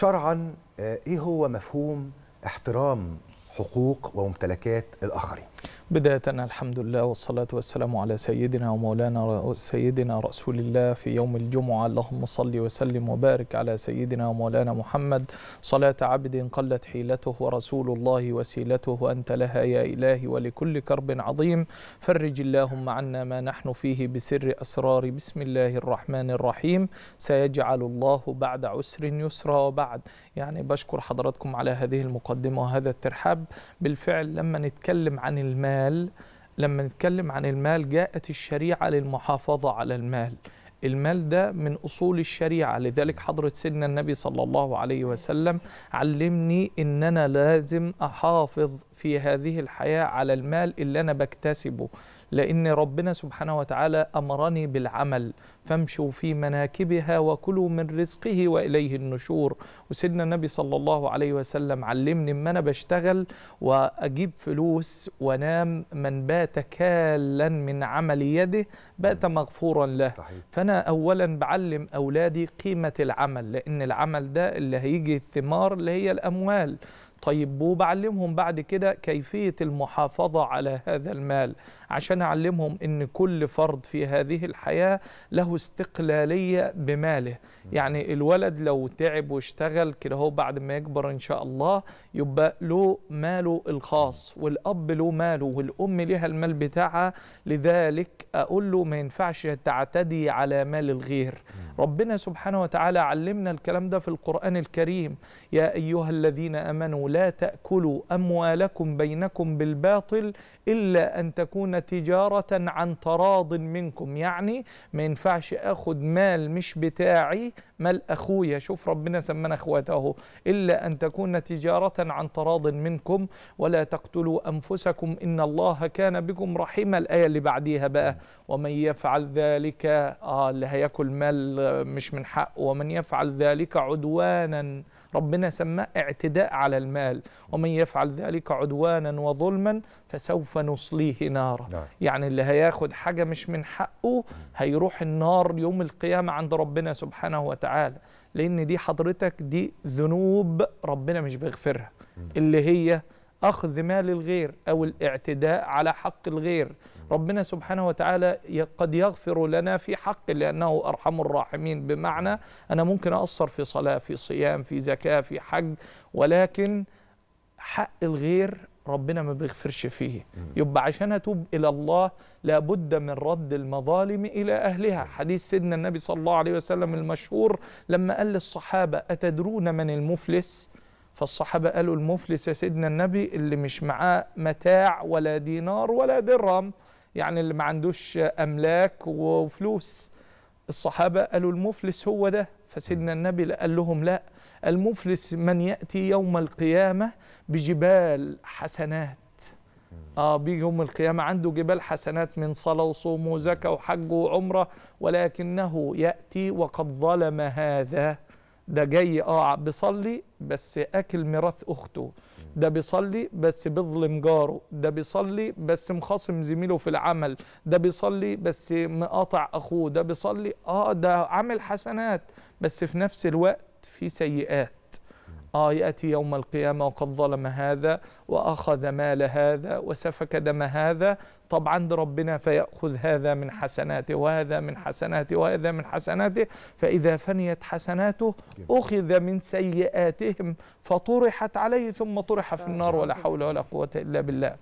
شرعا آه، ايه هو مفهوم احترام حقوق وممتلكات الاخرين بداية الحمد لله والصلاة والسلام على سيدنا ومولانا سيدنا رسول الله في يوم الجمعة اللهم صل وسلم وبارك على سيدنا ومولانا محمد صلاة عبد قلت حيلته ورسول الله وسيلته وأنت لها يا إلهي ولكل كرب عظيم فرج اللهم عنا ما نحن فيه بسر أسرار بسم الله الرحمن الرحيم سيجعل الله بعد عسر يسرا وبعد يعني بشكر حضراتكم على هذه المقدمة وهذا الترحاب بالفعل لما نتكلم عن المال المال لما نتكلم عن المال جاءت الشريعة للمحافظة على المال المال ده من أصول الشريعة لذلك حضرة سيدنا النبي صلى الله عليه وسلم علمني إن أنا لازم أحافظ في هذه الحياة على المال اللي أنا بكتسبه لأن ربنا سبحانه وتعالى أمرني بالعمل فامشوا في مناكبها وكلوا من رزقه وإليه النشور وسيدنا النبي صلى الله عليه وسلم علمني ما أنا بشتغل وأجيب فلوس وأنام من بات كالا من عمل يده بات مغفورا له صحيح. فأنا أولا بعلم أولادي قيمة العمل لأن العمل ده اللي هيجي الثمار اللي هي الأموال طيب وبعلمهم بعد كده كيفية المحافظة على هذا المال عشان أعلمهم أن كل فرد في هذه الحياة له استقلالية بماله يعني الولد لو تعب واشتغل كده هو بعد ما يكبر إن شاء الله يبقى له ماله الخاص والأب له ماله والأم لها المال بتاعها لذلك أقول له ما ينفعش تعتدي على مال الغير ربنا سبحانه وتعالى علمنا الكلام ده في القرآن الكريم يا أيها الذين أمنوا لا تأكلوا أموالكم بينكم بالباطل إلا أن تكون تجارة عن تراض منكم يعني ما ينفعش أخد مال مش بتاعي مال أخويا شوف ربنا سمنا أخواته إلا أن تكون تجارة عن تراض منكم ولا تقتلوا أنفسكم إن الله كان بكم رحيما الآية اللي بعديها بقى ومن يفعل ذلك آه اللي هياكل مال مش من حقه ومن يفعل ذلك عدوانا ربنا سماه اعتداء على المال ومن يفعل ذلك عدوانا وظلما فسوف نصليه نارا نعم. يعني اللي هياخد حاجة مش من حقه هيروح النار يوم القيامة عند ربنا سبحانه وتعالى وتعالى لأن دي حضرتك دي ذنوب ربنا مش بيغفرها اللي هي أخذ مال الغير أو الاعتداء على حق الغير ربنا سبحانه وتعالى قد يغفر لنا في حق لأنه أرحم الراحمين بمعنى أنا ممكن أقصر في صلاة في صيام في زكاة في حج ولكن حق الغير ربنا ما بيغفرش فيه يبقى عشان اتوب الى الله لابد من رد المظالم الى اهلها حديث سيدنا النبي صلى الله عليه وسلم المشهور لما قال للصحابه اتدرون من المفلس فالصحابه قالوا المفلس يا سيدنا النبي اللي مش معاه متاع ولا دينار ولا درهم يعني اللي ما عندوش املاك وفلوس الصحابة قالوا المفلس هو ده فسيدنا النبي قال لهم لا المفلس من يأتي يوم القيامة بجبال حسنات اه بيجي يوم القيامة عنده جبال حسنات من صلاة وصوم وزكاة وحج وعمرة ولكنه يأتي وقد ظلم هذا ده جاي اه بيصلي بس أكل ميراث أخته ده بيصلي بس بيظلم جاره ده بيصلي بس مخاصم زميله في العمل ده بيصلي بس مقاطع اخوه ده بيصلي اه ده عامل حسنات بس في نفس الوقت في سيئات آه يأتي يوم القيامة وقد ظلم هذا وأخذ مال هذا وسفك دم هذا طب عند ربنا فيأخذ هذا من حسناته وهذا من حسناته وهذا من حسناته فإذا فنيت حسناته أخذ من سيئاتهم فطرحت عليه ثم طرح في النار ولا حول ولا قوة إلا بالله